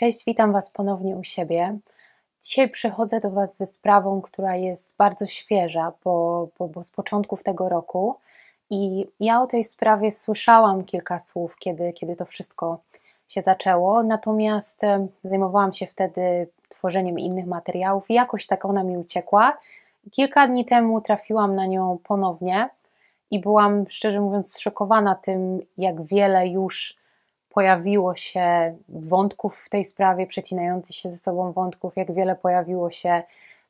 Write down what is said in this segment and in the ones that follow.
Cześć, witam Was ponownie u siebie. Dzisiaj przychodzę do Was ze sprawą, która jest bardzo świeża, bo, bo, bo z początków tego roku. I ja o tej sprawie słyszałam kilka słów, kiedy, kiedy to wszystko się zaczęło, natomiast zajmowałam się wtedy tworzeniem innych materiałów i jakoś tak ona mi uciekła. Kilka dni temu trafiłam na nią ponownie i byłam szczerze mówiąc zszokowana tym, jak wiele już pojawiło się wątków w tej sprawie, przecinających się ze sobą wątków, jak wiele pojawiło się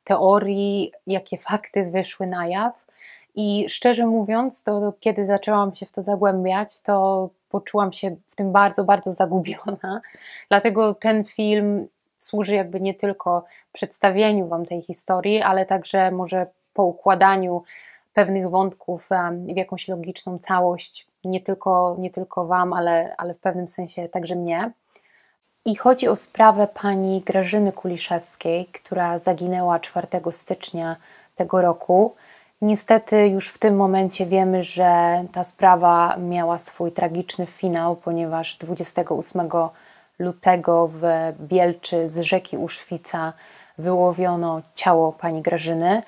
teorii, jakie fakty wyszły na jaw. I szczerze mówiąc, to kiedy zaczęłam się w to zagłębiać, to poczułam się w tym bardzo, bardzo zagubiona. Dlatego ten film służy jakby nie tylko przedstawieniu Wam tej historii, ale także może poukładaniu pewnych wątków w jakąś logiczną całość, nie tylko, nie tylko Wam, ale, ale w pewnym sensie także mnie. I chodzi o sprawę pani Grażyny Kuliszewskiej, która zaginęła 4 stycznia tego roku. Niestety już w tym momencie wiemy, że ta sprawa miała swój tragiczny finał, ponieważ 28 lutego w Bielczy z rzeki Uszwica wyłowiono ciało pani Grażyny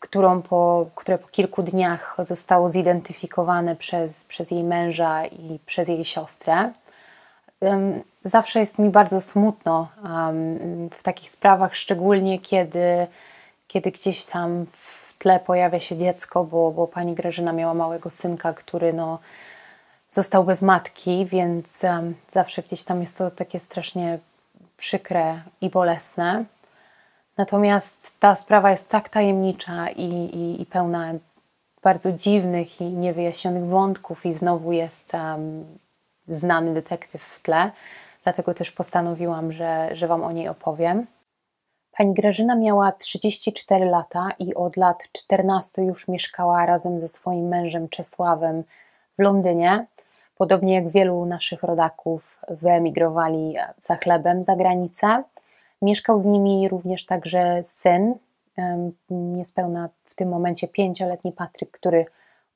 którą po, które po kilku dniach zostało zidentyfikowane przez, przez jej męża i przez jej siostrę. Zawsze jest mi bardzo smutno w takich sprawach, szczególnie kiedy, kiedy gdzieś tam w tle pojawia się dziecko, bo, bo pani Grażyna miała małego synka, który no, został bez matki, więc zawsze gdzieś tam jest to takie strasznie przykre i bolesne. Natomiast ta sprawa jest tak tajemnicza i, i, i pełna bardzo dziwnych i niewyjaśnionych wątków, i znowu jest um, znany detektyw w tle, dlatego też postanowiłam, że, że Wam o niej opowiem. Pani Grażyna miała 34 lata i od lat 14 już mieszkała razem ze swoim mężem Czesławem w Londynie. Podobnie jak wielu naszych rodaków, wyemigrowali za chlebem za granicę. Mieszkał z nimi również także syn, niespełna w tym momencie pięcioletni Patryk, który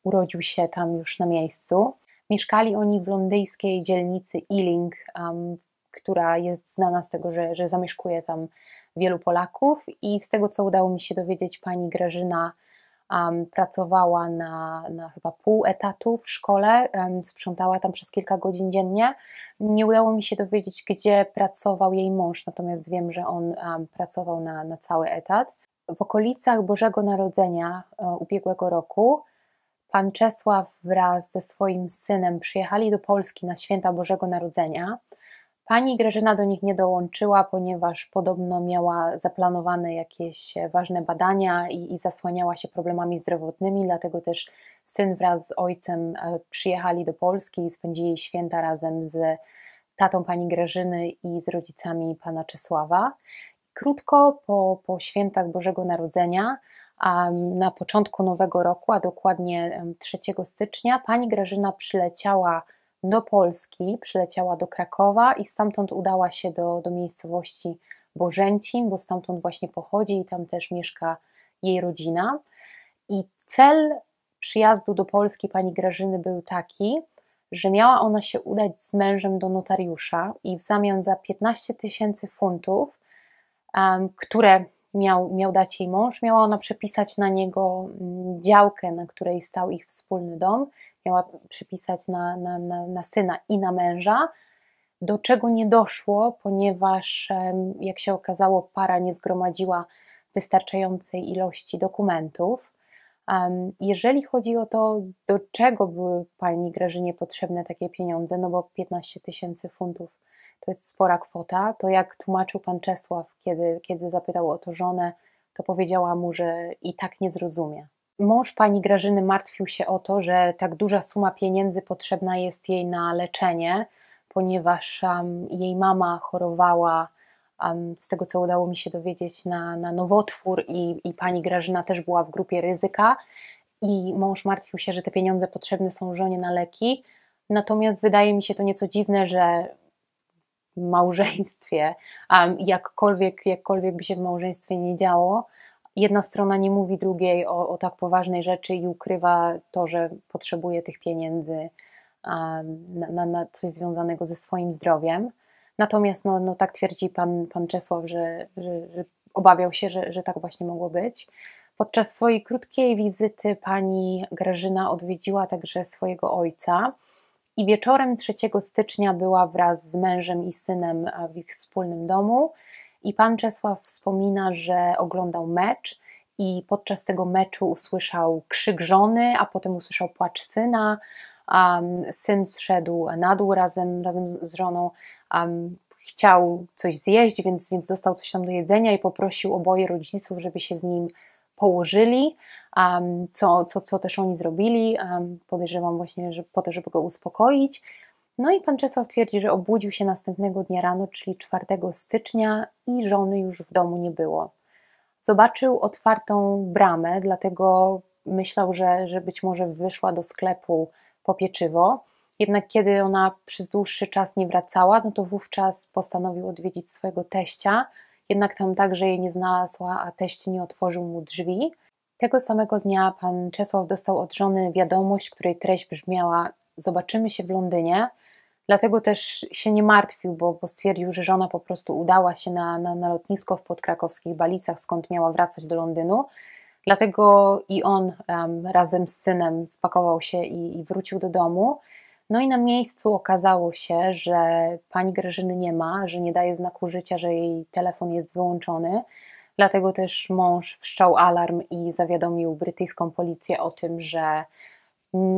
urodził się tam już na miejscu. Mieszkali oni w londyńskiej dzielnicy Ealing, um, która jest znana z tego, że, że zamieszkuje tam wielu Polaków i z tego, co udało mi się dowiedzieć, pani Grażyna Um, pracowała na, na, chyba pół etatu w szkole, um, sprzątała tam przez kilka godzin dziennie. Nie udało mi się dowiedzieć, gdzie pracował jej mąż, natomiast wiem, że on um, pracował na, na cały etat. W okolicach Bożego Narodzenia e, ubiegłego roku pan Czesław wraz ze swoim synem przyjechali do Polski na święta Bożego Narodzenia. Pani Grażyna do nich nie dołączyła, ponieważ podobno miała zaplanowane jakieś e, ważne badania i, i, zasłaniała się problemami zdrowotnymi, dlatego też syn wraz z ojcem e, przyjechali do Polski i spędzili święta razem z tatą pani Grażyny i z rodzicami pana Czesława. Krótko po, po świętach Bożego Narodzenia a na początku nowego roku, a dokładnie 3 stycznia, pani Grażyna przyleciała do Polski, przyleciała do Krakowa i stamtąd udała się do, do miejscowości Bożęcin, bo stamtąd właśnie pochodzi i tam też mieszka jej rodzina. I cel przyjazdu do Polski pani Grażyny był taki, że miała ona się udać z mężem do notariusza i w zamian za 15 tysięcy funtów, um, które miał, miał dać jej mąż, miała ona przepisać na niego mm, działkę, na której stał ich wspólny dom, miała przepisać na, na, na, na syna i na męża, do czego nie doszło, ponieważ, jak się okazało, para nie zgromadziła wystarczającej ilości dokumentów. Jeżeli chodzi o to, do czego były pani Grażynie potrzebne takie pieniądze, no bo 15 tysięcy funtów to jest spora kwota. To jak tłumaczył pan Czesław, kiedy, kiedy zapytał o to żonę, to powiedziała mu, że i tak nie zrozumie. Mąż pani Grażyny martwił się o to, że tak duża suma pieniędzy potrzebna jest jej na leczenie, ponieważ um, jej mama chorowała, um, z tego co udało mi się dowiedzieć, na, na nowotwór i, i pani Grażyna też była w grupie ryzyka. I mąż martwił się, że te pieniądze potrzebne są żonie na leki. Natomiast wydaje mi się to nieco dziwne, że małżeństwie, um, jakkolwiek, jakkolwiek by się w małżeństwie nie działo, jedna strona nie mówi drugiej o, o tak poważnej rzeczy i ukrywa to, że potrzebuje tych pieniędzy um, na, na, coś związanego ze swoim zdrowiem. Natomiast no, no tak twierdzi pan, pan Czesław, że, że, że obawiał się, że, że tak właśnie mogło być. Podczas swojej krótkiej wizyty pani Grażyna odwiedziła także swojego ojca, i wieczorem 3 stycznia była wraz z mężem i synem e, w ich wspólnym domu. I pan Czesław wspomina, że oglądał mecz i podczas tego meczu usłyszał krzyk żony, a potem usłyszał płacz syna. Um, syn zszedł na dół razem, razem z żoną. Um, chciał coś zjeść, więc, więc dostał coś tam do jedzenia i poprosił oboje rodziców, żeby się z nim położyli, co, co, co też oni zrobili, podejrzewam właśnie, że po to, żeby go uspokoić. No i pan Czesław twierdzi, że obudził się następnego dnia rano, czyli 4 stycznia i żony już w domu nie było. Zobaczył otwartą bramę, dlatego myślał, że, że być może wyszła do sklepu po pieczywo. Jednak kiedy ona przez dłuższy czas nie wracała, no to wówczas postanowił odwiedzić swojego teścia, jednak tam także jej nie znalazła, a teść nie otworzył mu drzwi. Tego samego dnia pan Czesław dostał od żony wiadomość, której treść brzmiała: Zobaczymy się w Londynie. Dlatego też się nie martwił, bo, bo stwierdził, że żona po prostu udała się na, na, na lotnisko w podkrakowskich Balicach, skąd miała wracać do Londynu. Dlatego i on um, razem z synem spakował się i, i wrócił do domu. No i na miejscu okazało się, że pani Grażyny nie ma, że nie daje znaku życia, że jej telefon jest wyłączony. Dlatego też mąż wszczał alarm i zawiadomił brytyjską policję o tym, że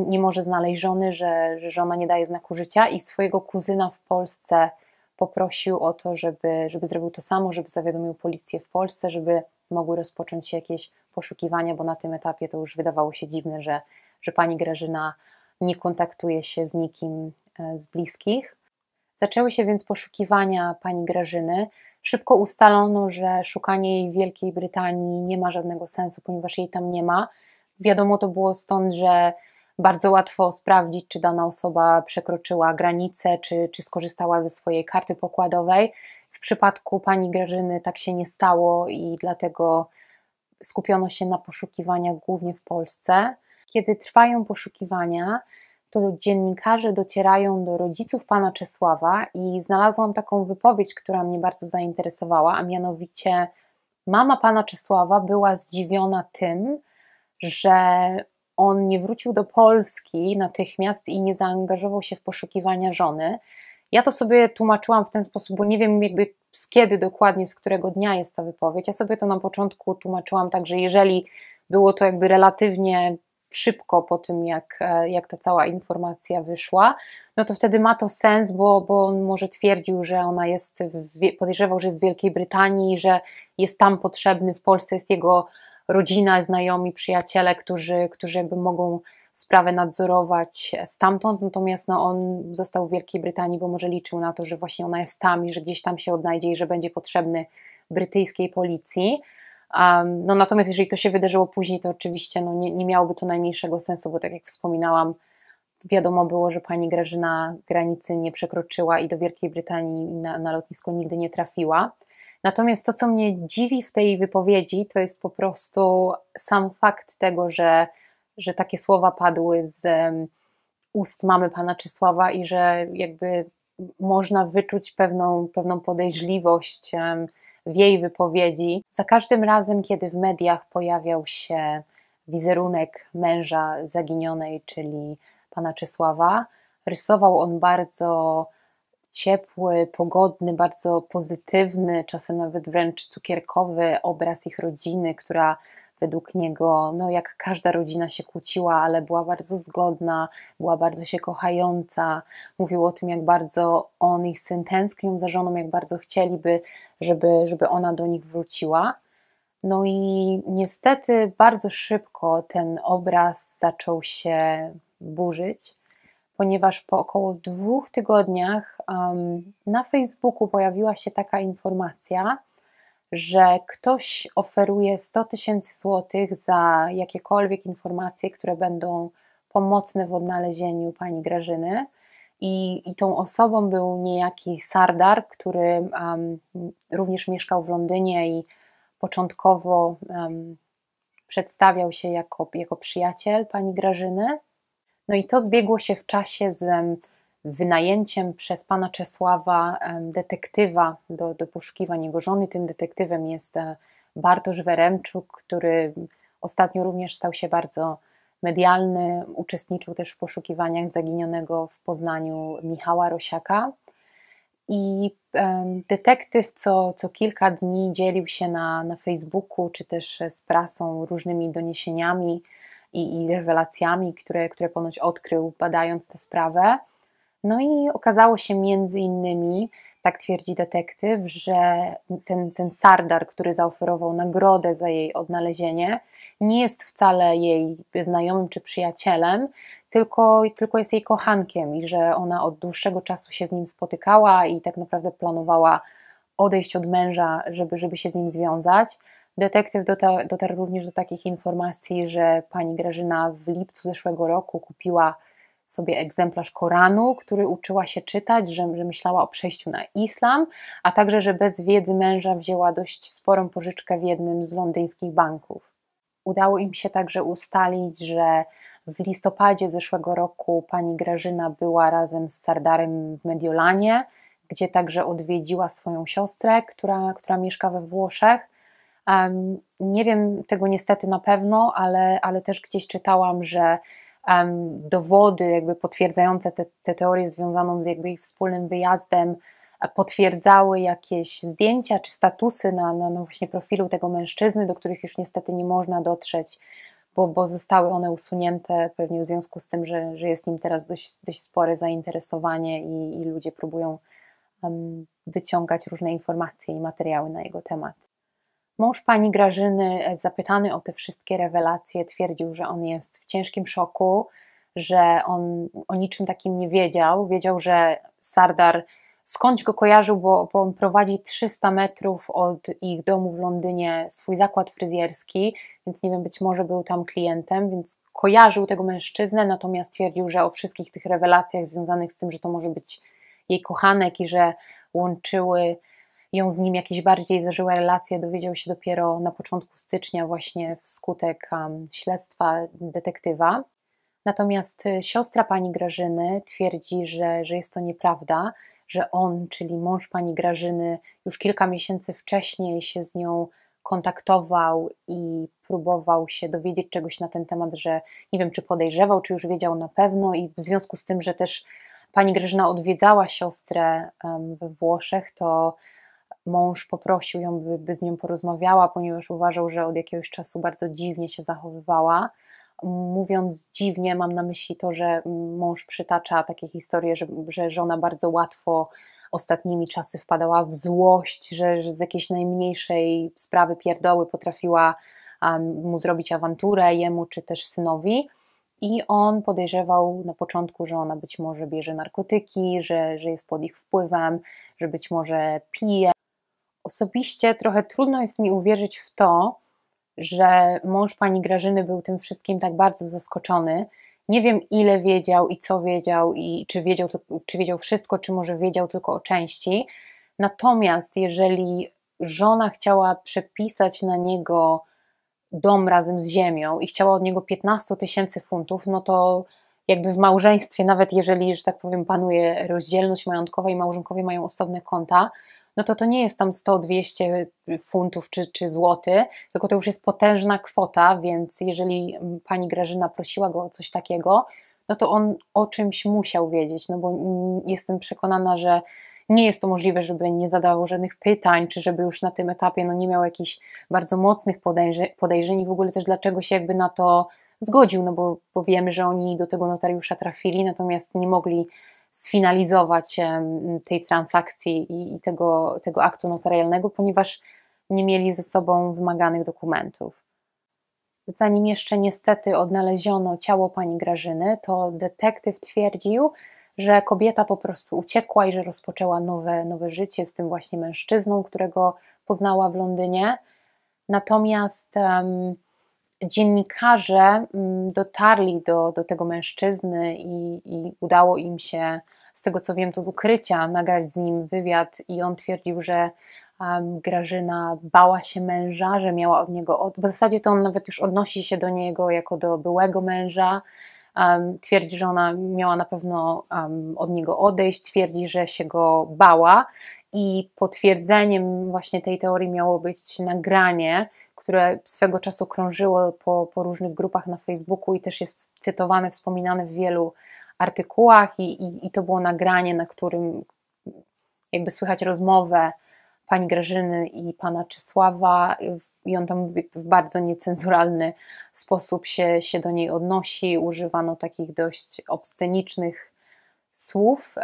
nie może znaleźć żony, że, że żona nie daje znaku życia i swojego kuzyna w Polsce poprosił o to, żeby, żeby zrobił to samo, żeby zawiadomił policję w Polsce, żeby mogły rozpocząć się jakieś poszukiwania, bo na tym etapie to już wydawało się dziwne, że, że pani Grażyna nie kontaktuje się z nikim e, z bliskich. Zaczęły się więc poszukiwania pani Grażyny. Szybko ustalono, że szukanie jej w Wielkiej Brytanii nie ma żadnego sensu, ponieważ jej tam nie ma. Wiadomo to było stąd, że bardzo łatwo sprawdzić, czy dana osoba przekroczyła granicę, czy, czy skorzystała ze swojej karty pokładowej. W przypadku pani Grażyny tak się nie stało i dlatego skupiono się na poszukiwaniach głównie w Polsce. Kiedy trwają poszukiwania, to dziennikarze docierają do rodziców pana Czesława i znalazłam taką wypowiedź, która mnie bardzo zainteresowała, a mianowicie mama pana Czesława była zdziwiona tym, że on nie wrócił do Polski natychmiast i nie zaangażował się w poszukiwania żony. Ja to sobie tłumaczyłam w ten sposób, bo nie wiem jakby z kiedy dokładnie, z którego dnia jest ta wypowiedź. Ja sobie to na początku tłumaczyłam tak, że jeżeli było to jakby relatywnie szybko po tym, jak, e, jak ta cała informacja wyszła, no to wtedy ma to sens, bo, bo on może twierdził, że ona jest, w, podejrzewał, że jest z Wielkiej Brytanii, że jest tam potrzebny, w Polsce jest jego rodzina, znajomi, przyjaciele, którzy, którzy jakby mogą sprawę nadzorować stamtąd, natomiast no, on został w Wielkiej Brytanii, bo może liczył na to, że właśnie ona jest tam i że gdzieś tam się odnajdzie i że będzie potrzebny brytyjskiej policji. Um, no natomiast jeżeli to się wydarzyło później, to oczywiście no, nie, nie miałoby to najmniejszego sensu, bo tak jak wspominałam, wiadomo było, że pani Grażyna granicy nie przekroczyła i do Wielkiej Brytanii na, na lotnisko nigdy nie trafiła. Natomiast to, co mnie dziwi w tej wypowiedzi, to jest po prostu sam fakt tego, że, że takie słowa padły z um, ust mamy pana Czesława i że jakby można wyczuć pewną, pewną podejrzliwość. Um, w jej wypowiedzi. Za każdym razem, kiedy w mediach pojawiał się wizerunek męża zaginionej, czyli pana Czesława, rysował on bardzo ciepły, pogodny, bardzo pozytywny, czasem nawet wręcz cukierkowy obraz ich rodziny, która według niego, no jak każda rodzina się kłóciła, ale była bardzo zgodna, była bardzo się kochająca. Mówił o tym, jak bardzo on i syn tęsknią za żoną, jak bardzo chcieliby, żeby, żeby ona do nich wróciła. No i niestety bardzo szybko ten obraz zaczął się burzyć, ponieważ po około dwóch tygodniach um, na Facebooku pojawiła się taka informacja, że ktoś oferuje 100 tysięcy złotych za jakiekolwiek informacje, które będą pomocne w odnalezieniu pani Grażyny. I, i tą osobą był niejaki Sardar, który um, również mieszkał w Londynie i początkowo um, przedstawiał się jako, jako przyjaciel pani Grażyny. No i to zbiegło się w czasie z wynajęciem przez pana Czesława detektywa do, do poszukiwań jego żony. Tym detektywem jest e, Bartosz Weremczuk, który ostatnio również stał się bardzo medialny, uczestniczył też w poszukiwaniach zaginionego w Poznaniu Michała Rosiaka. I detektyw co, co kilka dni dzielił się na, na Facebooku czy też z prasą różnymi doniesieniami i, i rewelacjami, które, które ponoć odkrył badając tę sprawę. No i okazało się między innymi, tak twierdzi detektyw, że ten, ten Sardar, który zaoferował nagrodę za jej odnalezienie, nie jest wcale jej znajomym czy przyjacielem, tylko, tylko jest jej kochankiem i że ona od dłuższego czasu się z nim spotykała i tak naprawdę planowała odejść od męża, żeby, żeby się z nim związać. Detektyw dotarł, dotarł również do takich informacji, że pani Grażyna w lipcu zeszłego roku kupiła sobie egzemplarz Koranu, który uczyła się czytać, że, że myślała o przejściu na islam, a także, że bez wiedzy męża wzięła dość sporą pożyczkę w jednym z londyńskich banków. Udało im się także ustalić, że w listopadzie zeszłego roku pani Grażyna była razem z Sardarem w Mediolanie, gdzie także odwiedziła swoją siostrę, która, która mieszka we Włoszech. Um, nie wiem tego niestety na pewno, ale, ale też gdzieś czytałam, że um, dowody jakby potwierdzające tę te, te teorię związaną z jakby ich wspólnym wyjazdem, e, potwierdzały jakieś zdjęcia czy statusy na, na, właśnie profilu tego mężczyzny, do których już niestety nie można dotrzeć, bo, bo zostały one usunięte pewnie w związku z tym, że, że jest nim teraz dość, dość spore zainteresowanie i, i ludzie próbują um, wyciągać różne informacje i materiały na jego temat. Mąż pani Grażyny, e, zapytany o te wszystkie rewelacje, twierdził, że on jest w ciężkim szoku, że on o niczym takim nie wiedział. Wiedział, że Sardar skądś go kojarzył, bo, bo on prowadzi 300 metrów od ich domu w Londynie swój zakład fryzjerski, więc nie wiem, być może był tam klientem, więc kojarzył tego mężczyznę, natomiast twierdził, że o wszystkich tych rewelacjach związanych z tym, że to może być jej kochanek i że łączyły ją z nim jakieś bardziej zażyła relacje, dowiedział się dopiero na początku stycznia, właśnie wskutek um, śledztwa detektywa. Natomiast y, siostra pani Grażyny twierdzi, że, że jest to nieprawda, że on, czyli mąż pani Grażyny, już kilka miesięcy wcześniej się z nią kontaktował i próbował się dowiedzieć czegoś na ten temat, że nie wiem, czy podejrzewał, czy już wiedział na pewno, i w związku z tym, że też pani Grażyna odwiedzała siostrę we Włoszech, to Mąż poprosił ją, by, by z nią porozmawiała, ponieważ uważał, że od jakiegoś czasu bardzo dziwnie się zachowywała. Mówiąc dziwnie, mam na myśli to, że mąż przytacza takie historie, że, że żona bardzo łatwo ostatnimi czasy wpadała w złość, że, że z jakiejś najmniejszej sprawy pierdoły potrafiła um, mu zrobić awanturę, jemu czy też synowi. I on podejrzewał na początku, że ona być może bierze narkotyki, że, że jest pod ich wpływem, że być może pije. Osobiście trochę trudno jest mi uwierzyć w to, że mąż pani Grażyny był tym wszystkim tak bardzo zaskoczony. Nie wiem, ile wiedział i co wiedział, i czy wiedział, czy wiedział wszystko, czy może wiedział tylko o części. Natomiast jeżeli żona chciała przepisać na niego dom razem z ziemią i chciała od niego 15 tysięcy funtów, no to jakby w małżeństwie, nawet jeżeli, że tak powiem, panuje rozdzielność majątkowa i małżonkowie mają osobne konta, no to to nie jest tam 100-200 funtów czy, czy złoty, tylko to już jest potężna kwota, więc jeżeli mm, pani Grażyna prosiła go o coś takiego, no to on o czymś musiał wiedzieć, no bo jestem przekonana, że nie jest to możliwe, żeby nie zadawał żadnych pytań, czy żeby już na tym etapie no, nie miał jakichś bardzo mocnych podejrzeń, podejrzeń i w ogóle też dlaczego się jakby na to zgodził, no bo, bo wiemy, że oni do tego notariusza trafili, natomiast nie mogli sfinalizować tej transakcji i, tego, tego aktu notarialnego, ponieważ nie mieli ze sobą wymaganych dokumentów. Zanim jeszcze niestety odnaleziono ciało pani Grażyny, to detektyw twierdził, że kobieta po prostu uciekła i że rozpoczęła nowe, nowe życie z tym właśnie mężczyzną, którego poznała w Londynie. Natomiast um, dziennikarze mm, dotarli do, do tego mężczyzny i, i udało im się, z tego co wiem, to z ukrycia nagrać z nim wywiad i on twierdził, że Grażyna bała się męża, że miała od niego. Od... W zasadzie to on nawet już odnosi się do niego jako do byłego męża. Um, twierdzi, że ona miała na pewno um, od niego odejść, twierdzi, że się go bała. I potwierdzeniem właśnie tej teorii miało być nagranie które swego czasu krążyło po, po różnych grupach na Facebooku i też jest cytowane, wspominane w wielu artykułach, i, i, i to było nagranie, na którym jakby słychać rozmowę pani Grażyny i pana Czesława i on tam w bardzo niecenzuralny sposób się, się do niej odnosi. Używano takich dość obscenicznych słów.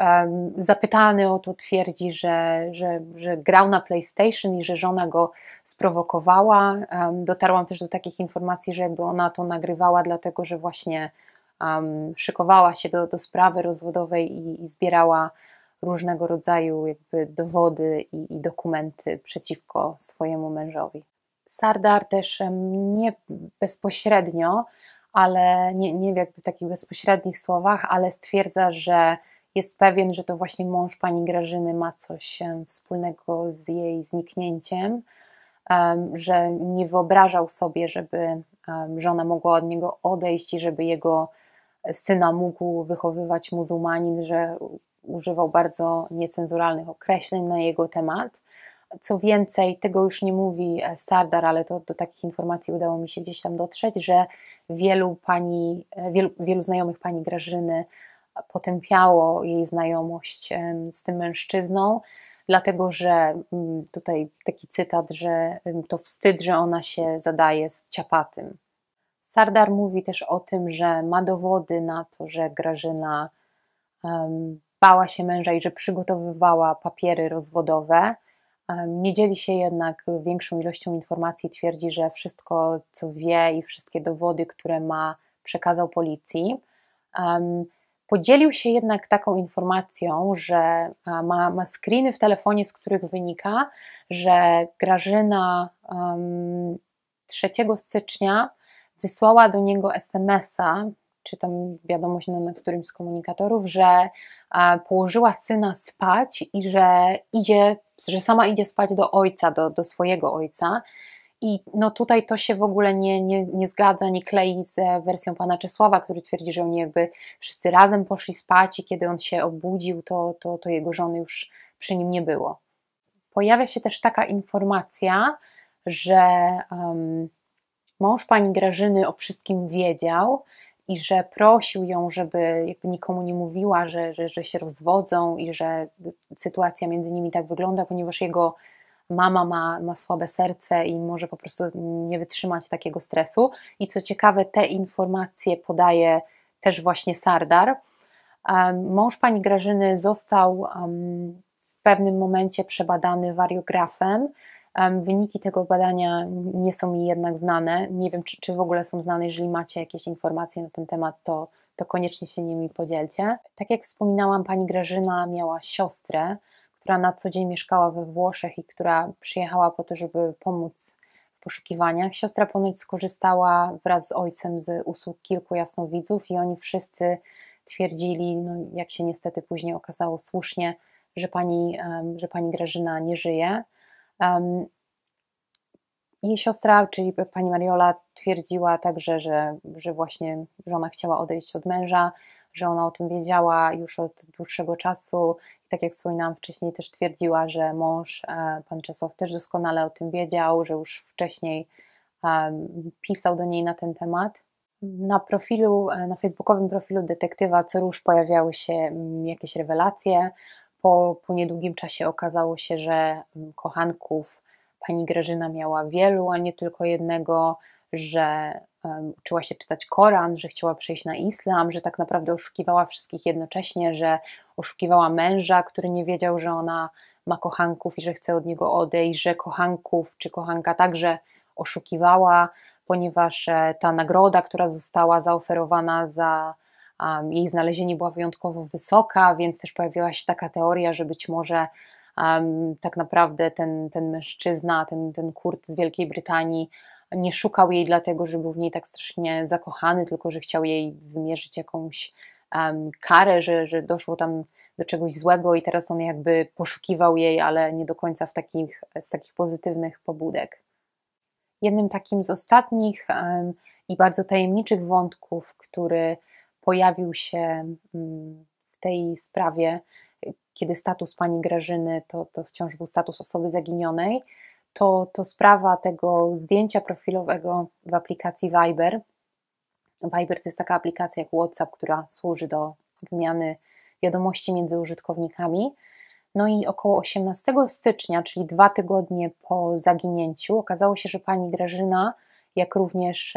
Zapytany o to twierdzi, że, że, że grał na PlayStation i że żona go sprowokowała. Dotarłam też do takich informacji, że jakby ona to nagrywała, dlatego że właśnie um, szykowała się do, do sprawy rozwodowej i, i zbierała różnego rodzaju jakby dowody i, i dokumenty przeciwko swojemu mężowi. Sardar też nie bezpośrednio, ale nie, nie w jakby takich bezpośrednich słowach, ale stwierdza, że jest pewien, że to właśnie mąż pani Grażyny ma coś wspólnego z jej zniknięciem, że nie wyobrażał sobie, żeby żona mogła od niego odejść i żeby jego syna mógł wychowywać muzułmanin, że używał bardzo niecenzuralnych określeń na jego temat. Co więcej, tego już nie mówi e, Sardar, ale to do takich informacji udało mi się gdzieś tam dotrzeć, że wielu pani, e, wielu, wielu znajomych pani Grażyny potępiało jej znajomość z tym mężczyzną, dlatego że mm, tutaj taki cytat, że to wstyd, że ona się zadaje z ciapatym. Sardar mówi też o tym, że ma dowody na to, że Grażyna um, bała się męża i że przygotowywała papiery rozwodowe, nie dzieli się jednak większą ilością informacji, twierdzi, że wszystko, co wie i wszystkie dowody, które ma, przekazał policji. Podzielił się jednak taką informacją, że e, ma, ma screeny w telefonie, z których wynika, że Grażyna 3 stycznia wysłała do niego SMS-a, czy tam wiadomość na którymś z komunikatorów, że e, położyła syna spać i że idzie że sama idzie spać do ojca, do, do swojego ojca. I no tutaj to się w ogóle nie, nie, nie zgadza, nie klei z e, wersją pana Czesława, który twierdzi, że oni jakby wszyscy razem poszli spać i kiedy on się obudził, to, to, to jego żony już przy nim nie było. Pojawia się też taka informacja, że um, mąż pani Grażyny o wszystkim wiedział, i że prosił ją, żeby nikomu nie mówiła, że, że, że się rozwodzą i że sytuacja między nimi tak wygląda, ponieważ jego mama ma, ma słabe serce i może po prostu nie wytrzymać takiego stresu. I co ciekawe, te informacje podaje też właśnie Sardar. Mąż pani Grażyny został w pewnym momencie przebadany wariografem Wyniki tego badania nie są mi jednak znane. Nie wiem, czy, czy w ogóle są znane. Jeżeli macie jakieś informacje na ten temat, to, to koniecznie się nimi podzielcie. Tak jak wspominałam, pani Grażyna miała siostrę, która na co dzień mieszkała we Włoszech i która przyjechała po to, żeby pomóc w poszukiwaniach. Siostra ponoć skorzystała wraz z ojcem z usług kilku jasnowidzów i oni wszyscy twierdzili, no jak się niestety później okazało słusznie, że pani, że pani Grażyna nie żyje jej siostra, czyli pani Mariola, twierdziła także, że, że właśnie żona chciała odejść od męża, że ona o tym wiedziała już od dłuższego czasu. I tak jak wspominałam wcześniej, też twierdziła, że mąż, e, pan Czesław, też doskonale o tym wiedział, że już wcześniej pisał do niej na ten temat. Na profilu, e, na facebookowym profilu detektywa co róż pojawiały się mm, jakieś rewelacje po, po niedługim czasie okazało się, że mm, kochanków pani Grażyna miała wielu, a nie tylko jednego, że uczyła się czytać Koran, że chciała przejść na islam, że tak naprawdę oszukiwała wszystkich jednocześnie, że oszukiwała męża, który nie wiedział, że ona ma kochanków i że chce od niego odejść, że kochanków czy kochanka także oszukiwała, ponieważ e, ta nagroda, która została zaoferowana za jej znalezienie była wyjątkowo wysoka, więc też pojawiła się taka teoria, że być może tak naprawdę ten, ten mężczyzna, ten, ten Kurt z Wielkiej Brytanii nie szukał jej dlatego, że był w niej tak strasznie zakochany, tylko że chciał jej wymierzyć jakąś um, karę, że, że doszło tam do czegoś złego i teraz on jakby poszukiwał jej, ale nie do końca w takich, z takich pozytywnych pobudek. Jednym takim z ostatnich um, i bardzo tajemniczych wątków, który pojawił się mm, w tej sprawie, kiedy status pani Grażyny to, to wciąż był status osoby zaginionej, to, to sprawa tego zdjęcia profilowego w aplikacji Viber. Viber to jest taka aplikacja jak WhatsApp, która służy do wymiany wiadomości między użytkownikami. No i około 18 stycznia, czyli dwa tygodnie po zaginięciu, okazało się, że pani Grażyna jak również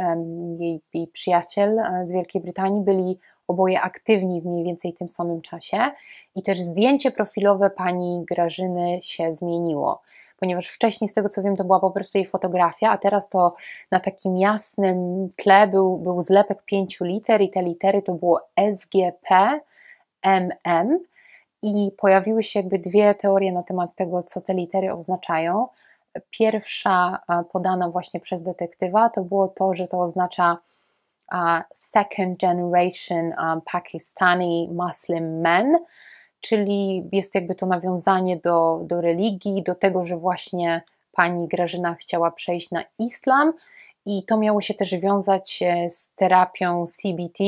jej, jej przyjaciel e, z Wielkiej Brytanii byli oboje aktywni w mniej więcej tym samym czasie i też zdjęcie profilowe pani Grażyny się zmieniło ponieważ wcześniej, z tego co wiem, to była po prostu jej fotografia, a teraz to na takim jasnym tle był, był zlepek pięciu liter i te litery to było SGP, MM i pojawiły się jakby dwie teorie na temat tego, co te litery oznaczają pierwsza podana właśnie przez detektywa to było to, że to oznacza second generation Pakistani Muslim men, czyli jest jakby to nawiązanie do, do religii, do tego, że właśnie pani Grażyna chciała przejść na islam, i to miało się też wiązać e, z terapią CBT.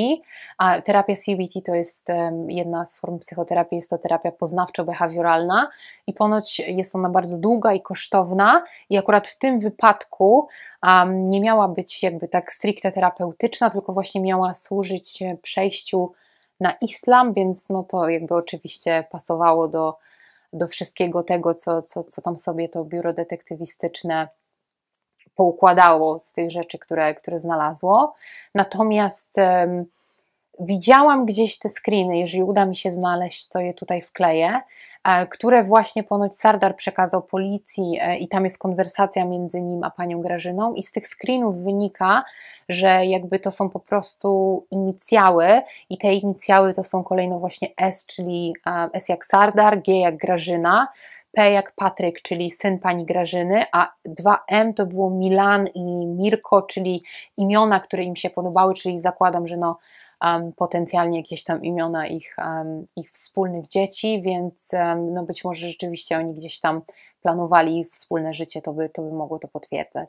A terapia CBT to jest jedna z form psychoterapii, jest to terapia poznawczo-behawioralna i ponoć jest ona bardzo długa i kosztowna i akurat w tym wypadku um, nie miała być jakby tak stricte terapeutyczna, tylko właśnie miała służyć e, przejściu na islam, więc no to jakby oczywiście pasowało do, do wszystkiego tego, co, co, co tam sobie to biuro detektywistyczne poukładało z tych rzeczy, które, które znalazło. Natomiast widziałam gdzieś te screeny, jeżeli uda mi się znaleźć, to je tutaj wkleję, e, które właśnie ponoć Sardar przekazał policji e, i tam jest konwersacja między nim a panią Grażyną i z tych screenów wynika, że jakby to są po prostu inicjały i te inicjały to są kolejno właśnie S, czyli S jak Sardar, G jak Grażyna, P jak Patryk, czyli syn pani Grażyny, a 2M to było Milan i Mirko, czyli imiona, które im się podobały, czyli zakładam, że no, um, potencjalnie jakieś tam imiona ich, um, ich wspólnych dzieci, więc um, no być może rzeczywiście oni gdzieś tam planowali wspólne życie, to by, to by mogło to potwierdzać.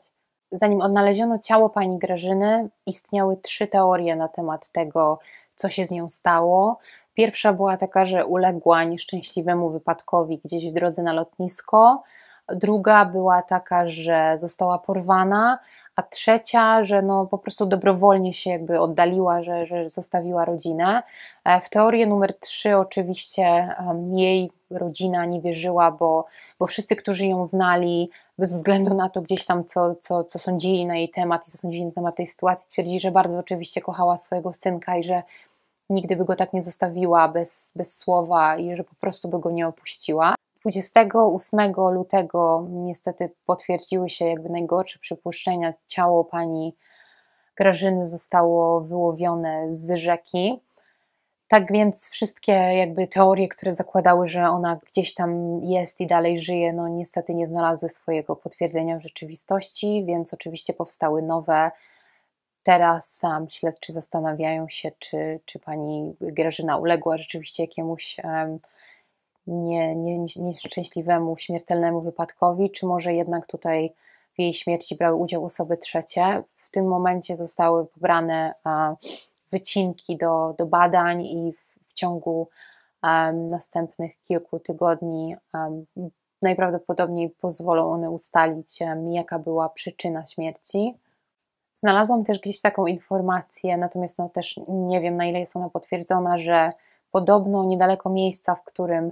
Zanim odnaleziono ciało pani Grażyny, istniały trzy teorie na temat tego, co się z nią stało. Pierwsza była taka, że uległa nieszczęśliwemu wypadkowi gdzieś w drodze na lotnisko. Druga była taka, że została porwana, a trzecia, że no po prostu dobrowolnie się jakby oddaliła, że, że zostawiła rodzinę. E, w teorię numer trzy oczywiście jej rodzina nie wierzyła, bo, bo wszyscy, którzy ją znali, bez względu na to gdzieś tam, co, co, co sądzili na jej temat i co sądzili na temat tej sytuacji, twierdzi, że bardzo oczywiście kochała swojego synka i że nigdy by go tak nie zostawiła bez, bez słowa i że po prostu by go nie opuściła. 28 lutego niestety potwierdziły się jakby najgorsze przypuszczenia. Ciało pani Grażyny zostało wyłowione z rzeki. Tak więc wszystkie jakby teorie, które zakładały, że ona gdzieś tam jest i dalej żyje, no niestety nie znalazły swojego potwierdzenia w rzeczywistości, więc oczywiście powstały nowe Teraz sam śledczy zastanawiają się, czy, czy pani Grażyna uległa rzeczywiście jakiemuś nie, nie, nieszczęśliwemu, śmiertelnemu wypadkowi, czy może jednak tutaj w jej śmierci brały udział osoby trzecie. W tym momencie zostały pobrane wycinki do, do badań i w, w ciągu następnych kilku tygodni najprawdopodobniej pozwolą one ustalić, jaka była przyczyna śmierci. Znalazłam też gdzieś taką informację, natomiast no też nie wiem na ile jest ona potwierdzona, że podobno niedaleko miejsca, w którym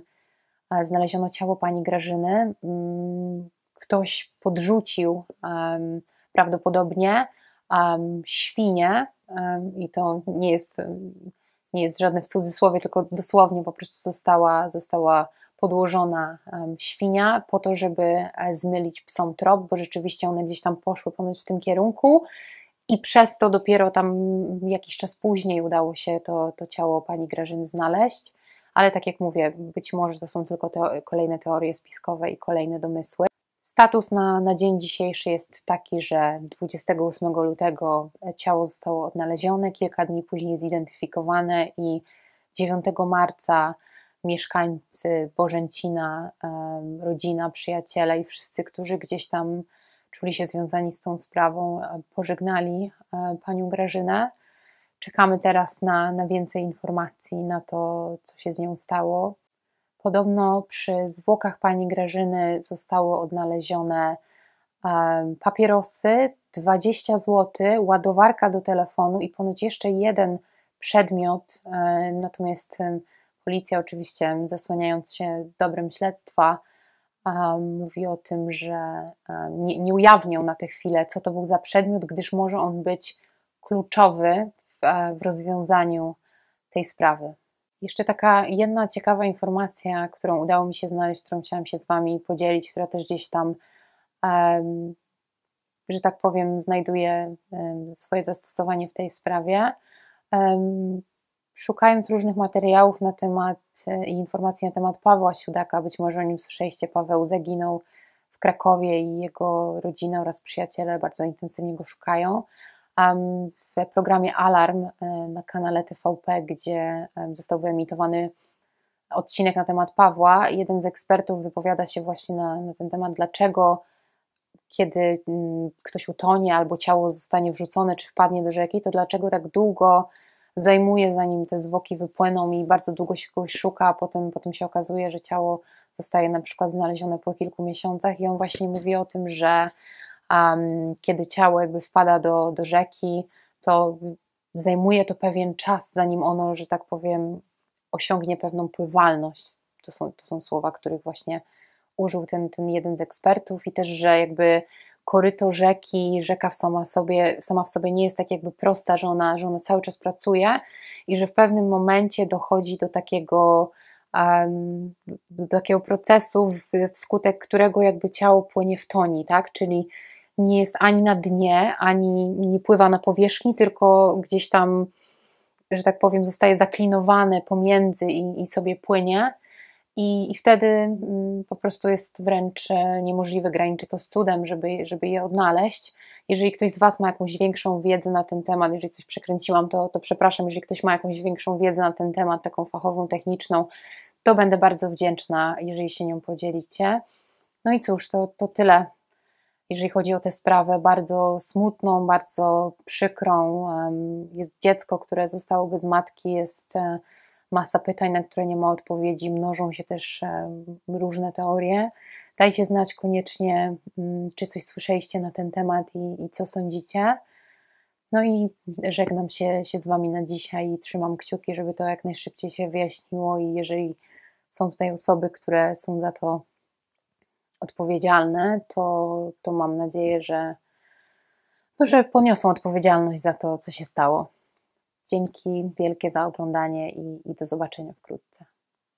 e, znaleziono ciało pani Grażyny, mm, ktoś podrzucił prawdopodobnie świnie i to nie jest, nie jest żadne w cudzysłowie, tylko dosłownie po prostu została, została podłożona świnia po to, żeby e, zmylić psom trop, bo rzeczywiście one gdzieś tam poszły ponoć w tym kierunku. I przez to dopiero tam jakiś czas później udało się to, to ciało pani Grażyny znaleźć. Ale tak jak mówię, być może to są tylko kolejne teorie spiskowe i kolejne domysły. Status na, na dzień dzisiejszy jest taki, że 28 lutego ciało zostało odnalezione, kilka dni później zidentyfikowane i 9 marca mieszkańcy Bożęcina, rodzina, przyjaciele i wszyscy, którzy gdzieś tam czuli się związani z tą sprawą, e, pożegnali e, panią Grażynę. Czekamy teraz na, na więcej informacji, na to, co się z nią stało. Podobno przy zwłokach pani Grażyny zostały odnalezione e, papierosy, 20 zł, ładowarka do telefonu i ponoć jeszcze jeden przedmiot. Natomiast policja, oczywiście zasłaniając się dobrym śledztwa, mówi o tym, że nie, nie ujawnią na tę chwilę, co to był za przedmiot, gdyż może on być kluczowy w, w rozwiązaniu tej sprawy. Jeszcze taka jedna ciekawa informacja, którą udało mi się znaleźć, którą chciałam się z Wami podzielić, która też gdzieś tam, że tak powiem, znajduje swoje zastosowanie w tej sprawie szukając różnych materiałów na temat e, i informacji na temat Pawła Siudaka, być może o nim słyszeliście, Paweł zaginął w Krakowie i jego rodzina oraz przyjaciele bardzo intensywnie go szukają. W programie Alarm e, na kanale TVP, gdzie został wyemitowany odcinek na temat Pawła, jeden z ekspertów wypowiada się właśnie na, na ten temat, dlaczego kiedy mm, ktoś utonie albo ciało zostanie wrzucone czy wpadnie do rzeki, to dlaczego tak długo zajmuje, zanim te zwłoki wypłyną i bardzo długo się kogoś szuka, a potem, potem się okazuje, że ciało zostaje na przykład znalezione po kilku miesiącach i on właśnie mówi o tym, że um, kiedy ciało jakby wpada do, do rzeki, to zajmuje to pewien czas, zanim ono, że tak powiem, osiągnie pewną pływalność. To są, to są słowa, których właśnie użył ten, ten jeden z ekspertów i też, że jakby koryto rzeki, rzeka sama, sobie, sama w sobie nie jest tak jakby prosta, że ona, że ona cały czas pracuje i że w pewnym momencie dochodzi do takiego, um, do takiego procesu, w, wskutek którego jakby ciało płynie w toni, tak? Czyli nie jest ani na dnie, ani nie pływa na powierzchni, tylko gdzieś tam, że tak powiem, zostaje zaklinowane pomiędzy i, i sobie płynie. I, I wtedy mm, po prostu jest wręcz e, niemożliwe, graniczy to z cudem, żeby, żeby je odnaleźć. Jeżeli ktoś z Was ma jakąś większą wiedzę na ten temat, jeżeli coś przekręciłam, to, to przepraszam, jeżeli ktoś ma jakąś większą wiedzę na ten temat, taką fachową, techniczną, to będę bardzo wdzięczna, jeżeli się nią podzielicie. No i cóż, to, to tyle, jeżeli chodzi o tę sprawę, bardzo smutną, bardzo przykrą. Jest dziecko, które zostało bez matki, jest e, masa pytań, na które nie ma odpowiedzi, mnożą się też różne teorie. Dajcie znać koniecznie, mm, czy coś słyszeliście na ten temat i, i co sądzicie. No i żegnam się, się z Wami na dzisiaj i trzymam kciuki, żeby to jak najszybciej się wyjaśniło i jeżeli są tutaj osoby, które są za to odpowiedzialne, to, to mam nadzieję, że, no, że poniosą odpowiedzialność za to, co się stało. Dzięki wielkie za oglądanie i, i do zobaczenia wkrótce.